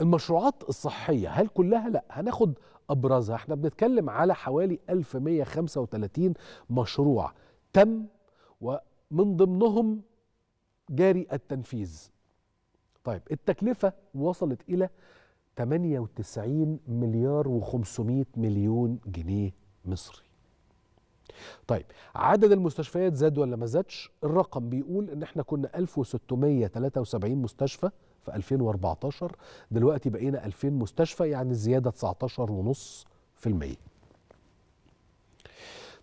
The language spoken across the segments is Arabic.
المشروعات الصحية هل كلها؟ لا هناخد أبرزها احنا بنتكلم على حوالي 1135 مشروع تم ومن ضمنهم جاري التنفيذ طيب التكلفة وصلت إلى 98 مليار و500 مليون جنيه مصري طيب عدد المستشفيات زاد ولا ما زادش الرقم بيقول ان احنا كنا 1673 مستشفى في 2014 دلوقتي بقينا 2000 مستشفى يعني الزياده 19.5%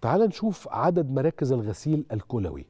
تعال نشوف عدد مراكز الغسيل الكلوي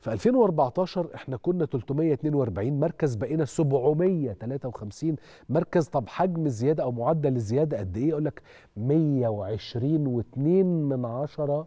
في 2014 احنا كنا 342 مركز بقينا 753 مركز طب حجم الزياده او معدل الزياده قد ايه يقول لك 120.2 من 10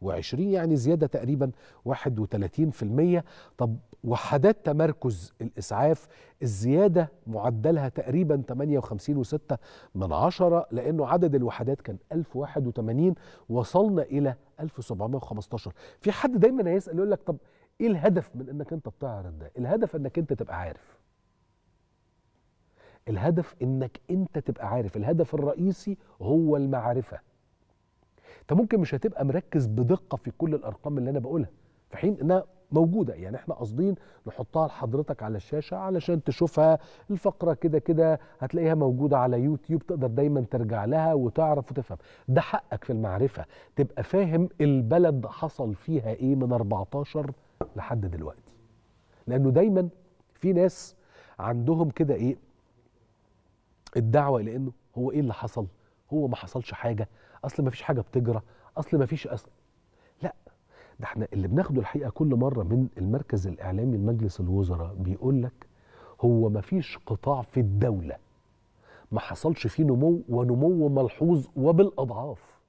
وعشرين يعني زيادة تقريبا 31% طب وحدات تمركز الإسعاف الزيادة معدلها تقريبا 58.6 من عشرة لأنه عدد الوحدات كان 1081 وصلنا إلى 1715 في حد دايما هيسأل يقول لك طب إيه الهدف من أنك أنت بتعرض ده الهدف أنك أنت تبقى عارف الهدف انك انت تبقى عارف الهدف الرئيسي هو المعرفه انت ممكن مش هتبقى مركز بدقه في كل الارقام اللي انا بقولها في حين انها موجوده يعني احنا قاصدين نحطها لحضرتك على الشاشه علشان تشوفها الفقره كده كده هتلاقيها موجوده على يوتيوب تقدر دايما ترجع لها وتعرف وتفهم ده حقك في المعرفه تبقى فاهم البلد حصل فيها ايه من 14 لحد دلوقتي لانه دايما في ناس عندهم كده ايه الدعوه لانه هو ايه اللي حصل هو ما حصلش حاجه اصل ما فيش حاجه بتجرى اصل ما فيش أصل لا ده احنا اللي بناخده الحقيقه كل مره من المركز الاعلامي لمجلس الوزراء بيقول لك هو ما فيش قطاع في الدوله ما حصلش فيه نمو ونمو ملحوظ وبالاضعاف